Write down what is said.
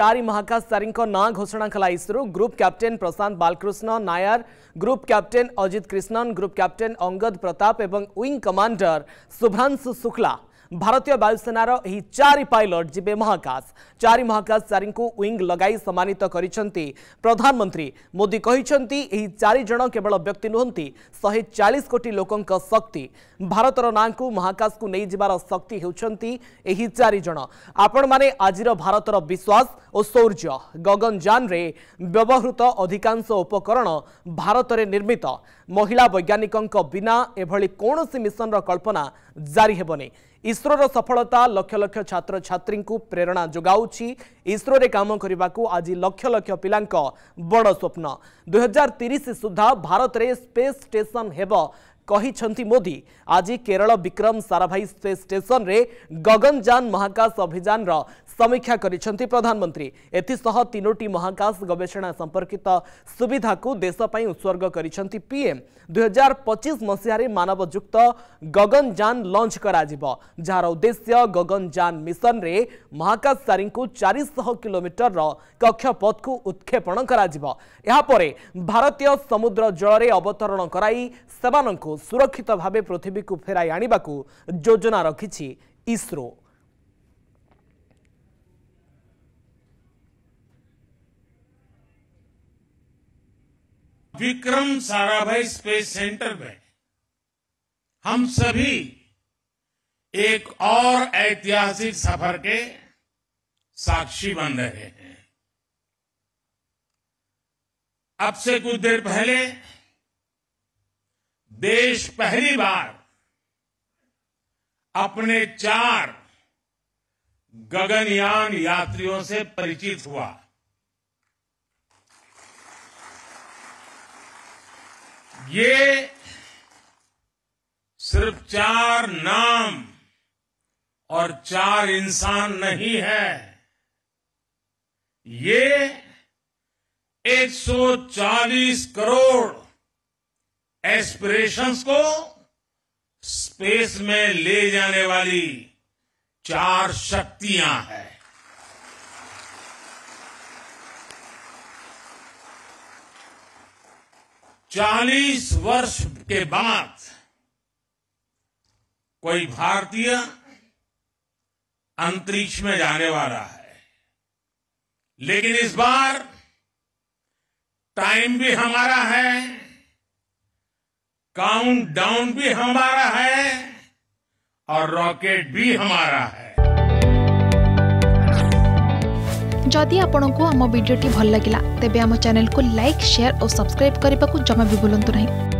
चारि महाकाशचारी ना घोषणा ISRO group captain Prashant Balakrishnan Nair group captain Ajit Krishnan group captain Angad Pratap एवं विंग कमांडर शुभ्रांशु शुक्ला ଭାରତୀୟ ବାୟୁସେନାର ଏହି ଚାରି ପାଇଲଟ ଯିବେ ମହାକାଶ ଚାରି ମହାକାଶଚାରୀଙ୍କୁ ୱିଙ୍ଗ ଲଗାଇ ସମ୍ମାନିତ କରିଛନ୍ତି ପ୍ରଧାନମନ୍ତ୍ରୀ ମୋଦି କହିଛନ୍ତି ଏହି ଚାରି ଜଣ କେବଳ ବ୍ୟକ୍ତି ନୁହନ୍ତି ଶହେ ଚାଳିଶ କୋଟି ଲୋକଙ୍କ ଶକ୍ତି ଭାରତର ନାଁକୁ ମହାକାଶକୁ ନେଇଯିବାର ଶକ୍ତି ହେଉଛନ୍ତି ଏହି ଚାରି ଜଣ ଆପଣମାନେ ଆଜିର ଭାରତର ବିଶ୍ୱାସ ଓ ଶୌର୍ଯ୍ୟ ଗଗନଯାନରେ ବ୍ୟବହୃତ ଅଧିକାଂଶ ଉପକରଣ ଭାରତରେ ନିର୍ମିତ ମହିଳା ବୈଜ୍ଞାନିକଙ୍କ ବିନା ଏଭଳି କୌଣସି ମିଶନର କଳ୍ପନା ଜାରି ହେବନି ଇସ୍ରୋର ସଫଳତା ଲକ୍ଷ ଲକ୍ଷ ଛାତ୍ରଛାତ୍ରୀଙ୍କୁ ପ୍ରେରଣା ଯୋଗାଉଛି ଇସ୍ରୋରେ କାମ କରିବାକୁ ଆଜି ଲକ୍ଷ ଲକ୍ଷ ପିଲାଙ୍କ ବଡ଼ ସ୍ୱପ୍ନ ଦୁଇହଜାର ତିରିଶ ସୁଦ୍ଧା ଭାରତରେ ସ୍ପେସ୍ ଷ୍ଟେସନ୍ ହେବ କହିଛନ୍ତି ମୋଦି ଆଜି କେରଳ ବିକ୍ରମ ସାରାଭାଇ ସ୍ପେସ୍ ଷ୍ଟେସନରେ ଗଗନଯାନ ମହାକାଶ ଅଭିଯାନର ସମୀକ୍ଷା କରିଛନ୍ତି ପ୍ରଧାନମନ୍ତ୍ରୀ ଏଥିସହ ତିନୋଟି ମହାକାଶ ଗବେଷଣା ସମ୍ପର୍କିତ ସୁବିଧାକୁ ଦେଶ ପାଇଁ ଉତ୍ସର୍ଗ କରିଛନ୍ତି ପିଏମ୍ ଦୁଇହଜାର ପଚିଶ ମସିହାରେ ମାନବଯୁକ୍ତ ଗଗନଯାନ ଲଞ୍ଚ କରାଯିବ ଯାହାର ଉଦ୍ଦେଶ୍ୟ ଗଗନଯାନ ମିଶନରେ ମହାକାଶଚାରୀଙ୍କୁ ଚାରିଶହ କିଲୋମିଟରର କକ୍ଷପଥକୁ ଉତ୍କ୍ଷେପଣ କରାଯିବ ଏହାପରେ ଭାରତୀୟ ସମୁଦ୍ର ଜଳରେ ଅବତରଣ କରାଇ ସେମାନଙ୍କୁ सुरक्षित भाव पृथ्वी को फेर ଯୋଜନା रखी इसरो विक्रम साराभाई स्पेस सेंटर में हम सभी एक और ऐतिहासिक सफर के साक्षी बन रहे हैं अब से कुछ देर पहले देश पहली बार अपने चार गगनयान यात्रियों से परिचित हुआ ये सिर्फ चार नाम और चार इंसान नहीं है ये 140 करोड़ एस्पिरेशंस को स्पेस में ले जाने वाली चार शक्तियां हैं चालीस वर्ष के बाद कोई भारतीय अंतरिक्ष में जाने वाला है लेकिन इस बार टाइम भी हमारा है काउंटडाउन भी हमारा है और रॉकेट भी हमारा है जदि आपंक आम भिडी भल लगा तेब आम को लाइक शेयर और सब्सक्राइब करने को जमा भी बुलां नहीं